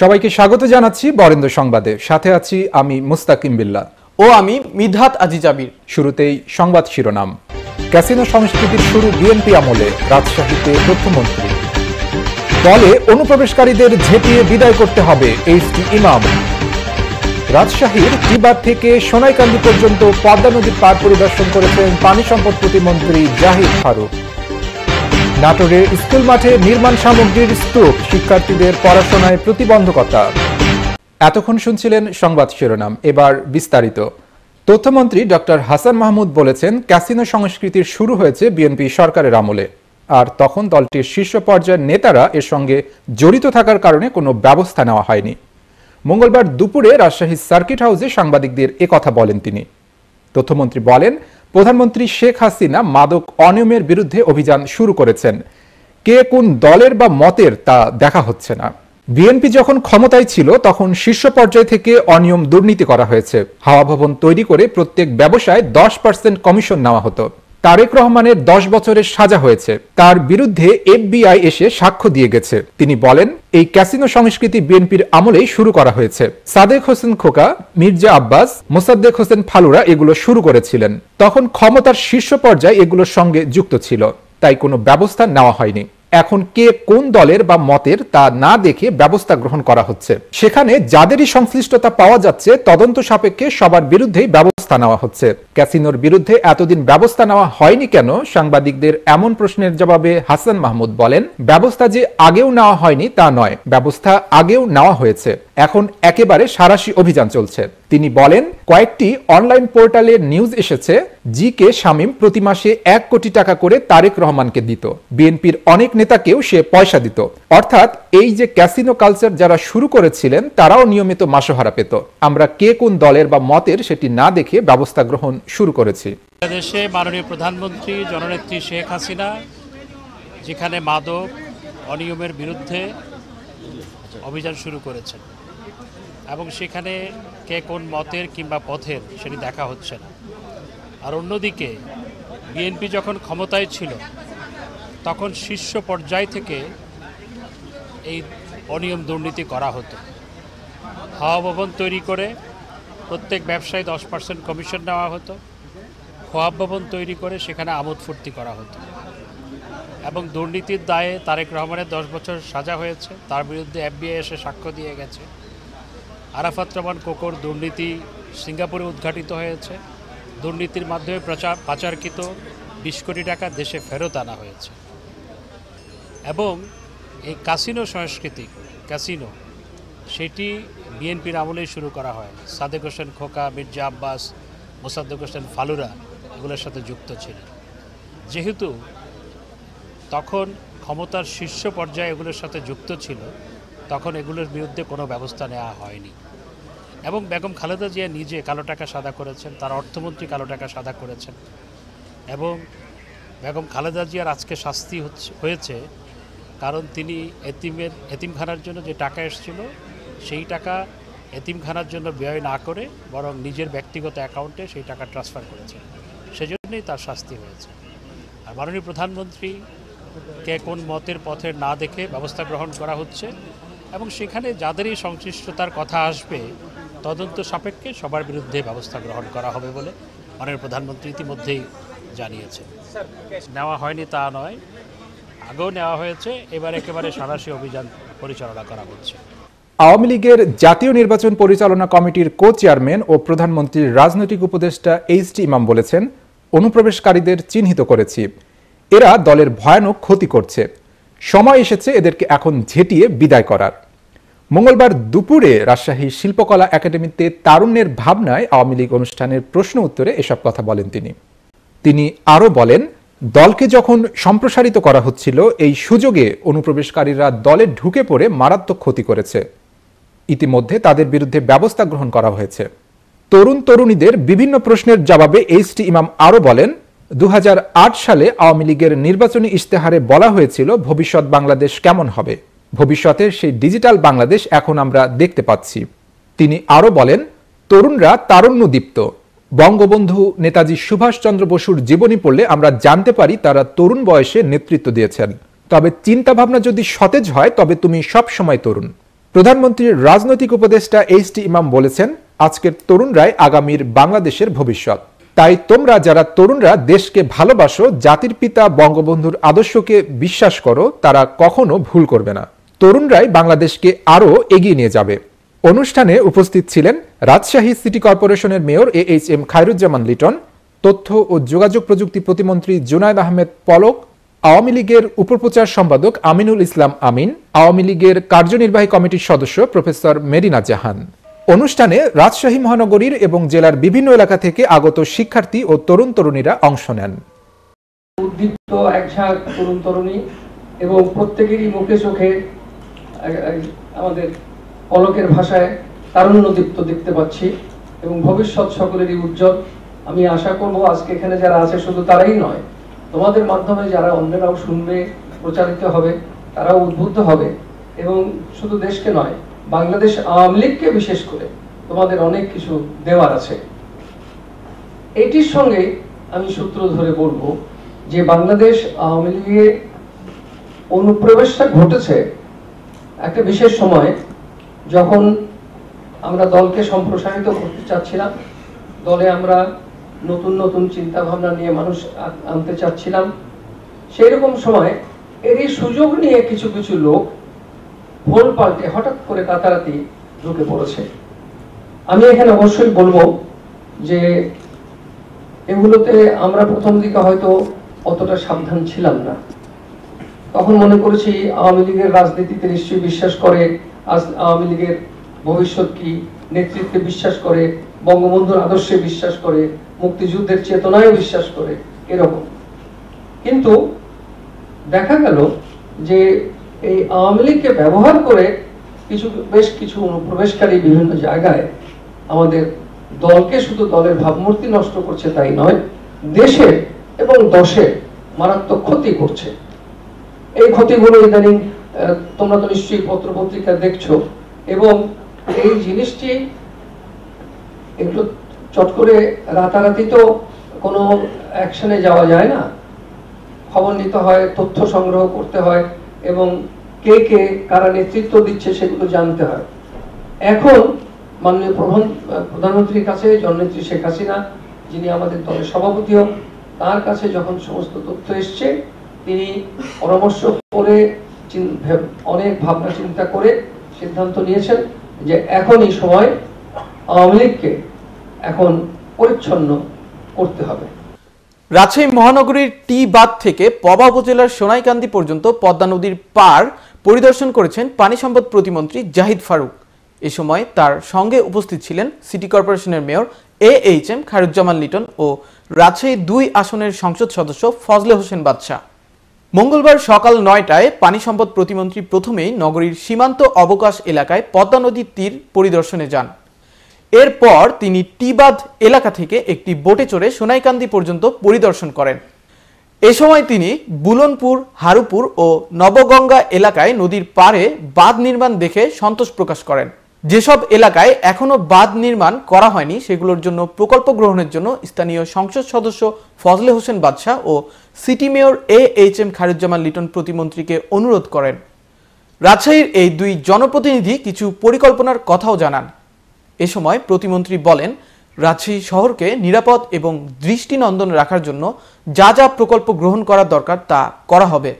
সবাইকে স্বাগত জানাচ্ছি বরেন্দ্র সংবাদে সাথে আছি আমি মুস্তাকিম বিল্লা ও আমি মিধাত আজিজাবির শুরুতেই সংবাদ শিরোনাম ক্যাসিনো সংস্কৃতির শুরু বিএনপি আমলে রাজশাহীতে তথ্যমন্ত্রী দলে অনুপ্রবেশকারীদের ঝেঁটিয়ে বিদায় করতে হবে এইচটি ইমাম রাজশাহীর কিবার থেকে সোনাইকান্দি পর্যন্ত পদ্মা নদীর পার পরিদর্শন করেছেন পানি সম্পদ প্রতিমন্ত্রী জাহিদ ফারুক নাটোরে স্কুল মাঠে নির্মাণ সামগ্রীর স্তূপ শিক্ষার্থীদের পড়াশোনায় প্রতিবন্ধকতা এতক্ষণ শুনছিলেন সংবাদ শিরোনাম এবার বিস্তারিত তথ্যমন্ত্রী ডক্টর হাসান মাহমুদ বলেছেন ক্যাসিনো সংস্কৃতির শুরু হয়েছে বিএনপি সরকারের আমলে আর তখন দলটির শীর্ষ পর্যায়ের নেতারা এর সঙ্গে জড়িত থাকার কারণে কোনো ব্যবস্থা নেওয়া হয়নি মঙ্গলবার দুপুরে রাজশাহী সার্কিট হাউসে সাংবাদিকদের কথা বলেন তিনি তথ্যমন্ত্রী বলেন প্রধানমন্ত্রী শেখ হাসিনা মাদক অনিয়মের বিরুদ্ধে অভিযান শুরু করেছেন কে কোন দলের বা মতের তা দেখা হচ্ছে না বিএনপি যখন ক্ষমতায় ছিল তখন শীর্ষ পর্যায় থেকে অনিয়ম দুর্নীতি করা হয়েছে হাওয়া ভবন তৈরি করে প্রত্যেক ব্যবসায় দশ পার্সেন্ট কমিশন নেওয়া হতো তারেক রহমানের দশ বছরের সাজা হয়েছে তার বিরুদ্ধে এফবিআই এসে সাক্ষ্য দিয়ে গেছে তিনি বলেন এই ক্যাসিনো সংস্কৃতি বিএনপির আমলেই শুরু করা হয়েছে সাদেক হোসেন খোকা মির্জা আব্বাস মোসাদ্দেক হোসেন ফালুরা এগুলো শুরু করেছিলেন তখন ক্ষমতার শীর্ষ পর্যায়ে এগুলোর সঙ্গে যুক্ত ছিল তাই কোনো ব্যবস্থা নেওয়া হয়নি এখন কে কোন দলের বা মতের তা না দেখে ব্যবস্থা গ্রহণ করা হচ্ছে সেখানে যাদেরই সংশ্লিষ্টতা পাওয়া যাচ্ছে তদন্ত সাপেক্ষে সবার বিরুদ্ধেই ব্যবস্থা ব্যবস্থা নেওয়া হচ্ছে ক্যাসিনোর বিরুদ্ধে এতদিন ব্যবস্থা নেওয়া হয়নি কেন সাংবাদিকদের এমন প্রশ্নের জবাবে হাসান মাহমুদ বলেন ব্যবস্থা যে আগেও নেওয়া হয়নি তা নয় ব্যবস্থা আগেও নেওয়া হয়েছে এখন একেবারে সারাশি অভিযান চলছে তিনি বলেন কয়েকটি অনলাইন পোর্টালে নিউজ এসেছে জি কে শামীম প্রতি মাসে এক কোটি টাকা করে তারেক রহমানকে দিত বিএনপির অনেক নেতাকেও সে পয়সা দিত অর্থাৎ এই যে ক্যাসিনো কালচার যারা শুরু করেছিলেন তারাও নিয়মিত মাসহারা পেত আমরা কে কোন দলের বা মতের সেটি না দেখে ব্যবস্থা গ্রহণ শুরু করেছি দেশে মাননীয় প্রধানমন্ত্রী জননেত্রী শেখ হাসিনা যেখানে মাদক অনিয়মের বিরুদ্ধে অভিযান শুরু করেছেন এবং সেখানে কে কোন মতের কিংবা পথের সেটি দেখা হচ্ছে না আর অন্যদিকে বিএনপি যখন ক্ষমতায় ছিল তখন শীর্ষ পর্যায় থেকে এই অনিয়ম দুর্নীতি করা হতো হাওয়া ভবন তৈরি করে প্রত্যেক ব্যবসায়ী দশ পার্সেন্ট কমিশন নেওয়া হতো খোয়াব ভবন তৈরি করে সেখানে আমোদ ফুর্তি করা হতো এবং দুর্নীতির দায়ে তারেক রহমানের দশ বছর সাজা হয়েছে তার বিরুদ্ধে এফবিআই এসে সাক্ষ্য দিয়ে গেছে আরাফাত রহমান কোকর দুর্নীতি সিঙ্গাপুরে উদ্ঘাটিত হয়েছে দুর্নীতির মাধ্যমে প্রচার পাচারকৃত বিশ কোটি টাকা দেশে ফেরত আনা হয়েছে এবং এই কাসিনো সংস্কৃতি ক্যাসিনো সেটি বিএনপির আমলেই শুরু করা হয় সাদেক হোসেন খোকা মির্জা আব্বাস মোসাদ্দেক হোসেন ফালুরা এগুলোর সাথে যুক্ত ছিলেন যেহেতু তখন ক্ষমতার শীর্ষ পর্যায়ে এগুলোর সাথে যুক্ত ছিল তখন এগুলোর বিরুদ্ধে কোনো ব্যবস্থা নেওয়া হয়নি এবং বেগম খালেদা জিয়া নিজে কালো টাকা সাদা করেছেন তার অর্থমন্ত্রী কালো টাকা সাদা করেছেন এবং বেগম খালেদা জিয়ার আজকে শাস্তি হচ্ছে হয়েছে কারণ তিনি এতিমের এতিমখানার জন্য যে টাকা এসেছিল সেই টাকা এতিমখানার জন্য ব্যয় না করে বরং নিজের ব্যক্তিগত অ্যাকাউন্টে সেই টাকা ট্রান্সফার করেছেন সেজন্যই তার শাস্তি হয়েছে আর মাননীয় প্রধানমন্ত্রী কে কোন মতের পথে না দেখে ব্যবস্থা গ্রহণ করা হচ্ছে এবং সেখানে যাদেরই সংশ্লিষ্টতার কথা আসবে তদন্ত সাপেক্ষে সবার বিরুদ্ধে ব্যবস্থা গ্রহণ করা হবে বলে মাননীয় প্রধানমন্ত্রী ইতিমধ্যেই জানিয়েছেন নেওয়া হয়নি তা নয় আগেও নেওয়া হয়েছে এবার একেবারে সারাশি অভিযান পরিচালনা করা হচ্ছে আওয়ামী লীগের জাতীয় নির্বাচন পরিচালনা কমিটির কো চেয়ারম্যান ও প্রধানমন্ত্রীর রাজনৈতিক উপদেষ্টা এইচ টি ইমাম বলেছেন অনুপ্রবেশকারীদের চিহ্নিত করেছি এরা দলের ভয়ানক ক্ষতি করছে সময় এসেছে এদেরকে এখন ঝেটিয়ে বিদায় করার মঙ্গলবার দুপুরে রাজশাহী শিল্পকলা একাডেমিতে তারুণ্যের ভাবনায় আওয়ামী লীগ অনুষ্ঠানের প্রশ্ন উত্তরে এসব কথা বলেন তিনি তিনি আরও বলেন দলকে যখন সম্প্রসারিত করা হচ্ছিল এই সুযোগে অনুপ্রবেশকারীরা দলে ঢুকে পড়ে মারাত্মক ক্ষতি করেছে ইতিমধ্যে তাদের বিরুদ্ধে ব্যবস্থা গ্রহণ করা হয়েছে তরুণ তরুণীদের বিভিন্ন প্রশ্নের জবাবে এইচ টি ইমাম আরও বলেন দু সালে আওয়ামী লীগের নির্বাচনী ইশতেহারে বলা হয়েছিল ভবিষ্যৎ বাংলাদেশ কেমন হবে ভবিষ্যতের সেই ডিজিটাল বাংলাদেশ এখন আমরা দেখতে পাচ্ছি তিনি আরও বলেন তরুণরা তারুণ্যদীপ্ত বঙ্গবন্ধু নেতাজি সুভাষচন্দ্র বসুর জীবনী পড়লে আমরা জানতে পারি তারা তরুণ বয়সে নেতৃত্ব দিয়েছেন তবে চিন্তাভাবনা যদি সতেজ হয় তবে তুমি সব সময় তরুণ প্রধানমন্ত্রীর রাজনৈতিক উপদেষ্টা এইচ টি ইমাম বলেছেন আজকের তরুণরাই আগামীর বাংলাদেশের ভবিষ্যৎ তাই তোমরা যারা তরুণরা দেশকে ভালোবাসো জাতির পিতা বঙ্গবন্ধুর আদর্শকে বিশ্বাস করো তারা কখনো ভুল করবে না তরুণরাই বাংলাদেশকে আরও এগিয়ে নিয়ে যাবে অনুষ্ঠানে উপস্থিত ছিলেন রাজশাহী সিটি কর্পোরেশনের mayor A H M Khairuzzaman Liton তথ্য ও যোগাযোগ প্রযুক্তি প্রতিমন্ত্রী জুনায়দ আহমেদ পলক আওয়ামী লীগের উপপ্রচার সম্পাদক আমিনুল ইসলাম আমিন আওয়ামী লীগের কার্যনির্বাহী কমিটির সদস্য প্রফেসর মেরিনা জাহান অনুষ্ঠানে রাজশাহী মহানগরীর এবং জেলার বিভিন্ন এলাকা থেকে আগত শিক্ষার্থী ও তরুণ তরুণীরা অংশ নেন উদ্দীপ্ত তরুণ তরুণী এবং প্রত্যেকেরই মুখে চোখে আমাদের পলকের ভাষায় তারুণ্যদীপ্ত দেখতে পাচ্ছি এবং ভবিষ্যৎ সকলেরই উজ্জ্বল আমি আশা করব আজকে এখানে যারা আছে শুধু তারাই নয় তোমাদের মাধ্যমে যারা অন্যরাও শুনবে প্রচারিত হবে তারাও উদ্বুদ্ধ হবে এবং শুধু দেশকে নয় বাংলাদেশ আওয়ামী লীগকে বিশেষ করে তোমাদের অনেক কিছু দেওয়ার আছে এটির সঙ্গে আমি সূত্র ধরে বলবো যে বাংলাদেশ আওয়ামী লীগের অনুপ্রবেশটা ঘটেছে একটা বিশেষ সময়ে যখন আমরা দলকে সম্প্রসারিত করতে চাচ্ছিলাম দলে আমরা নতুন নতুন চিন্তা ভাবনা নিয়ে মানুষ আনতে চাচ্ছিলাম সেই রকম সময় এরই সুযোগ নিয়ে কিছু কিছু লোক ভোল পাল্টে হঠাৎ করে কাতারাতি ঢুকে পড়েছে আমি এখানে অবশ্যই বলবো যে এগুলোতে আমরা প্রথম দিকে হয়তো অতটা সাবধান ছিলাম না তখন মনে করেছি আওয়ামী লীগের রাজনীতিতে নিশ্চয়ই বিশ্বাস করে আজ আওয়ামী লীগের ভবিষ্যৎ কি নেতৃত্বে বিশ্বাস করে বঙ্গবন্ধুর আদর্শে বিশ্বাস করে মুক্তিযুদ্ধের চেতনায় বিশ্বাস করে এরকম কিন্তু দেখা গেল যে এই আওয়ামী লীগকে ব্যবহার করে কিছু বেশ কিছু অনুপ্রবেশকারী বিভিন্ন জায়গায় আমাদের দলকে শুধু দলের ভাবমূর্তি নষ্ট করছে তাই নয় দেশে এবং দশে মারাত্মক ক্ষতি করছে এই ক্ষতিগুলো ইদানিং তোমরা তো নিশ্চয়ই পত্র পত্রিকা দেখছো এবং এই জিনিসটি একটু চট করে রাতারাতি তো কোনো অ্যাকশনে যাওয়া যায় না খবর নিতে হয় তথ্য সংগ্রহ করতে হয় এবং কে কে কারা নেতৃত্ব দিচ্ছে সেগুলো জানতে হয় এখন মাননীয় প্রধান প্রধানমন্ত্রীর কাছে জননেত্রী শেখ হাসিনা যিনি আমাদের দলের সভাপতিও তার কাছে যখন সমস্ত তথ্য এসছে তিনি পরামর্শ করে অনেক ভাবনা চিন্তা করে সিদ্ধান্ত নিয়েছেন যে এখনই সময় আওয়ামী লীগকে এখন পরিচ্ছন্ন করতে হবে রাজশাহী মহানগরীর টি বাদ থেকে পবা উপজেলার সোনাইকান্দি পর্যন্ত পদ্মা নদীর পার পরিদর্শন করেছেন পানি সম্পদ প্রতিমন্ত্রী জাহিদ ফারুক এ সময় তার সঙ্গে উপস্থিত ছিলেন সিটি কর্পোরেশনের mayor A H M Kharuzzaman Liton ও রাজশাহী দুই আসনের সংসদ সদস্য ফজলে হোসেন বাদশাহ মঙ্গলবার সকাল নয়টায় পানি সম্পদ প্রতিমন্ত্রী প্রথমেই নগরীর সীমান্ত অবকাশ এলাকায় পদ্মা নদীর তীর পরিদর্শনে যান এরপর তিনি টিবাদ এলাকা থেকে একটি বোটে চড়ে সোনাইকান্দি পর্যন্ত পরিদর্শন করেন এ সময় তিনি বুলনপুর হারুপুর ও নবগঙ্গা এলাকায় নদীর পাড়ে বাঁধ নির্মাণ দেখে সন্তোষ প্রকাশ করেন যেসব এলাকায় এখনও বাঁধ নির্মাণ করা হয়নি সেগুলোর জন্য প্রকল্প গ্রহণের জন্য স্থানীয় সংসদ সদস্য ফজলে হোসেন বাদশাহ ও city mayor A H M Kharuzzaman Liton প্রতিমন্ত্রীকে অনুরোধ করেন রাজশাহীর এই দুই জনপ্রতিনিধি কিছু পরিকল্পনার কথাও জানান এ সময় প্রতিমন্ত্রী বলেন রাজশাহী শহরকে নিরাপদ এবং দৃষ্টিনন্দন রাখার জন্য যা যা প্রকল্প গ্রহণ করা দরকার তা করা হবে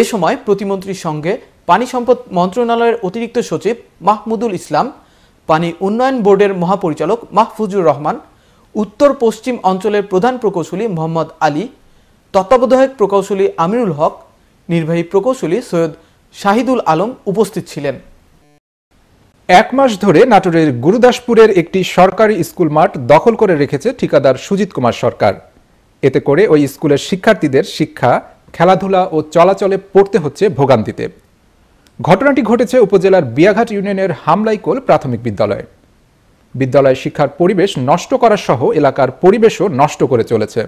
এ সময় প্রতিমন্ত্রীর সঙ্গে পানি সম্পদ মন্ত্রণালয়ের অতিরিক্ত সচিব মাহমুদুল ইসলাম পানি উন্নয়ন বোর্ডের মহাপরিচালক মাহফুজুর রহমান উত্তর পশ্চিম অঞ্চলের প্রধান প্রকৌশলী মোহাম্মদ আলী তত্ত্বাবধায়ক প্রকৌশলী আমিরুল হক নির্বাহী প্রকৌশলী সৈয়দ শাহিদুল আলম উপস্থিত ছিলেন এক মাস ধরে নাটোরের গুরুদাসপুরের একটি সরকারি স্কুল মাঠ দখল করে রেখেছে ঠিকাদার সুজিত কুমার সরকার এতে করে ওই স্কুলের শিক্ষার্থীদের শিক্ষা খেলাধুলা ও চলাচলে পড়তে হচ্ছে ভোগান্তিতে ঘটনাটি ঘটেছে উপজেলার বিয়াঘাট ইউনিয়নের হামলাইকোল প্রাথমিক বিদ্যালয়ে বিদ্যালয়ে শিক্ষার পরিবেশ নষ্ট করা সহ এলাকার পরিবেশও নষ্ট করে চলেছে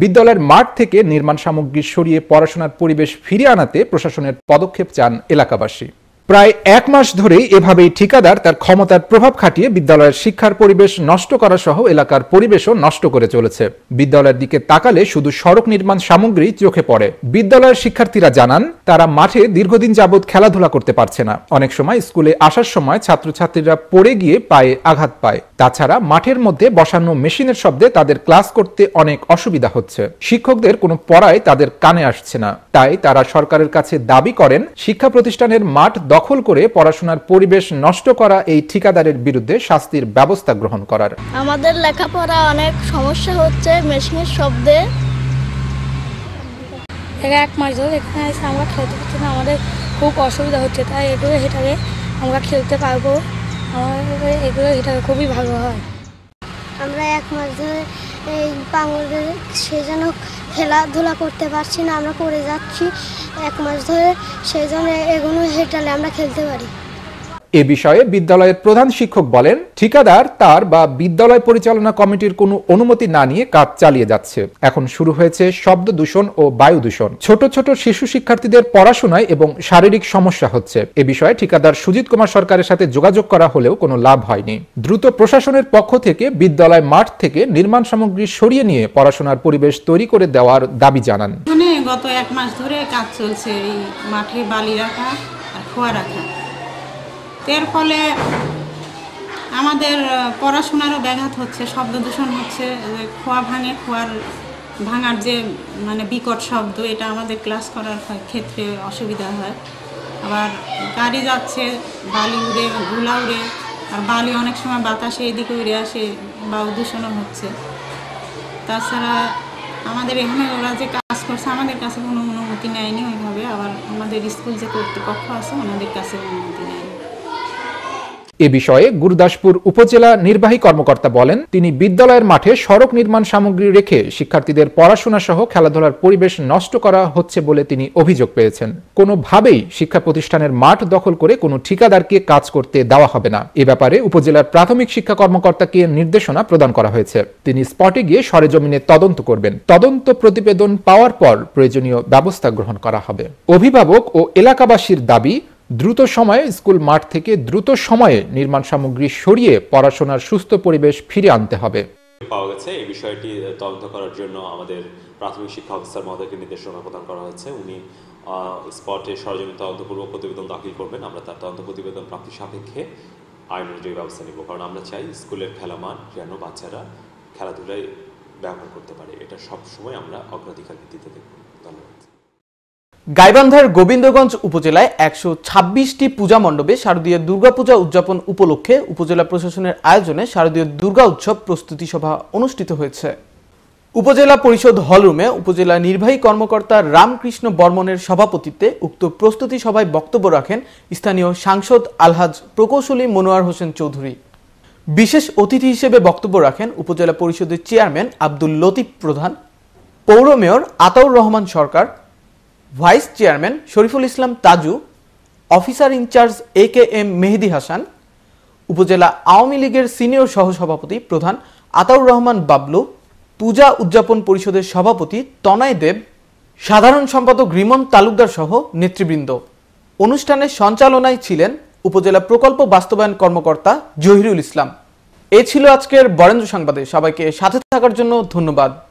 বিদ্যালয়ের মাঠ থেকে নির্মাণ সামগ্রী সরিয়ে পড়াশোনার পরিবেশ ফিরিয়ে আনাতে প্রশাসনের পদক্ষেপ চান এলাকাবাসী প্রায় এক মাস ধরে এভাবেই ঠিকাদার তার ক্ষমতার প্রভাব খাটিয়ে বিদ্যালয়ের শিক্ষার পরিবেশ নষ্ট করা সহ এলাকার পরিবেশও নষ্ট করে চলেছে বিদ্যালয়ের দিকে তাকালে শুধু সড়ক নির্মাণ সামগ্রী চোখে পড়ে বিদ্যালয়ের শিক্ষার্থীরা জানান তারা মাঠে দীর্ঘদিন যাবৎ খেলাধুলা করতে পারছে না অনেক সময় স্কুলে আসার সময় ছাত্রছাত্রীরা পড়ে গিয়ে পায়ে আঘাত পায় তাছাড়া মাঠের মধ্যে বসানো মেশিনের শব্দে তাদের ক্লাস করতে অনেক অসুবিধা হচ্ছে শিক্ষকদের কোনো পড়ায় তাদের কানে আসছে না তাই তারা সরকারের কাছে দাবি করেন শিক্ষা প্রতিষ্ঠানের মাঠ দখল করে পড়াশোনার পরিবেশ নষ্ট করা এই ঠিকাদারের বিরুদ্ধে শাস্তির ব্যবস্থা গ্রহণ করার আমাদের লেখাপড়া অনেক সমস্যা হচ্ছে মেশিনের শব্দে এক মাস ধরে এখানে এসে আমরা খেলতে পারছি না আমাদের খুব অসুবিধা হচ্ছে তাই এগুলো হেঁটারে আমরা খেলতে পারবো আমাদের এগুলো হেঁটারে খুবই ভালো হয় আমরা এক মাস ধরে এই পাঙ্গলদের সে যেন খেলাধুলা করতে পারছি না আমরা করে যাচ্ছি এক মাস ধরে সেই জন্য এগুলো হেঁটালে আমরা খেলতে পারি এ বিষয়ে বিদ্যালয়ের প্রধান শিক্ষক বলেন ঠিকাদার তার বা বিদ্যালয় পরিচালনা কমিটির কোনো অনুমতি না নিয়ে কাজ চালিয়ে যাচ্ছে এখন শুরু হয়েছে শব্দ দূষণ ও বায়ু দূষণ ছোট ছোট শিশু শিক্ষার্থীদের পড়াশোনায় এবং শারীরিক সমস্যা হচ্ছে এ বিষয়ে ঠিকাদার সুজিত কুমার সরকারের সাথে যোগাযোগ করা হলেও কোনো লাভ হয়নি দ্রুত প্রশাসনের পক্ষ থেকে বিদ্যালয় মাঠ থেকে নির্মাণ সামগ্রী সরিয়ে নিয়ে পড়াশোনার পরিবেশ তৈরি করে দেওয়ার দাবি জানান গত এক মাস ধরে কাজ চলছে এই মাঠে বালি রাখা আর খোয়া রাখা এর ফলে আমাদের পড়াশোনারও ব্যাঘাত হচ্ছে শব্দ দূষণ হচ্ছে খোয়া ভাঙে খোয়ার ভাঙার যে মানে বিকট শব্দ এটা আমাদের ক্লাস করার ক্ষেত্রে অসুবিধা হয় আবার গাড়ি যাচ্ছে বালি উড়ে গুলা উড়ে আর বালি অনেক সময় বাতাসে এদিকে উড়ে আসে বা দূষণও হচ্ছে তাছাড়া আমাদের এখানে ওরা যে কাজ করছে আমাদের কাছে কোনো অনুমতি নেয়নি ওইভাবে আবার আমাদের স্কুল যে কর্তৃপক্ষ আছে ওনাদের কাছে অনুমতি নেয়নি এ বিষয়ে গুরুদাসপুর উপজেলা নির্বাহী কর্মকর্তা বলেন তিনি বিদ্যালয়ের মাঠে সড়ক নির্মাণ সামগ্রী রেখে শিক্ষার্থীদের পড়াশোনা সহ খেলাধুলার পরিবেশ নষ্ট করা হচ্ছে বলে তিনি অভিযোগ পেয়েছেন কোনোভাবেই শিক্ষা প্রতিষ্ঠানের মাঠ দখল করে কোনো ঠিকাদারকে কাজ করতে দেওয়া হবে না এ ব্যাপারে উপজেলার প্রাথমিক শিক্ষা কর্মকর্তাকে নির্দেশনা প্রদান করা হয়েছে তিনি স্পটে গিয়ে সরেজমিনে তদন্ত করবেন তদন্ত প্রতিবেদন পাওয়ার পর প্রয়োজনীয় ব্যবস্থা গ্রহণ করা হবে অভিভাবক ও এলাকাবাসীর দাবি দ্রুত সময়ে স্কুল মাঠ থেকে দ্রুত সময়ে নির্মাণ সামগ্রী সরিয়ে পড়াশোনার সুস্থ পরিবেশ ফিরে আনতে হবে পাওয়া গেছে এই বিষয়টি তদন্ত করার জন্য আমাদের প্রাথমিক শিক্ষা অফিসার মহোদয়কে নির্দেশনা প্রদান করা হয়েছে উনি স্পটে সরজমিন তদন্তপূর্বক প্রতিবেদন দাখিল করবেন আমরা তার তদন্ত প্রতিবেদন প্রাপ্তির সাপেক্ষে আইন অনুযায়ী ব্যবস্থা নেব কারণ আমরা চাই স্কুলের খেলা মাঠ যেন বাচ্চারা খেলাধুলায় ব্যবহার করতে পারে এটা সবসময় আমরা অগ্রাধিকার ভিত্তিতে দেখব ধন্যবাদ গাইবান্ধার গোবিন্দগঞ্জ উপজেলায় একশো ছাব্বিশটি পূজা মণ্ডপে শারদীয় দুর্গাপূজা উদযাপন উপলক্ষে উপজেলা প্রশাসনের আয়োজনে শারদীয় দুর্গা উৎসব প্রস্তুতি সভা অনুষ্ঠিত হয়েছে উপজেলা পরিষদ হলরুমে উপজেলা নির্বাহী কর্মকর্তা রামকৃষ্ণ বর্মনের সভাপতিত্বে উক্ত প্রস্তুতি সভায় বক্তব্য রাখেন স্থানীয় সাংসদ আলহাজ প্রকৌশলী মনোয়ার হোসেন চৌধুরী বিশেষ অতিথি হিসেবে বক্তব্য রাখেন উপজেলা পরিষদের চেয়ারম্যান আব্দুল লতিফ প্রধান পৌর mayor Ataur Rahman Sarkar vice chairman Shariful Islam Taju officer in charge A K M Mehedi Hasan upazila Awami লীগের সিনিয়র সহসভাপতি প্রধান আতাউর রহমান বাবলু পূজা উদযাপন পরিষদের সভাপতি তনয় দেব সাধারণ সম্পাদক রিমন তালুকদার সহ নেতৃবৃন্দ অনুষ্ঠানের সঞ্চালনায় ছিলেন উপজেলা প্রকল্প বাস্তবায়ন কর্মকর্তা জহিরুল ইসলাম এ ছিল আজকের বরেন্দ্র সংবাদে সবাইকে সাথে থাকার জন্য ধন্যবাদ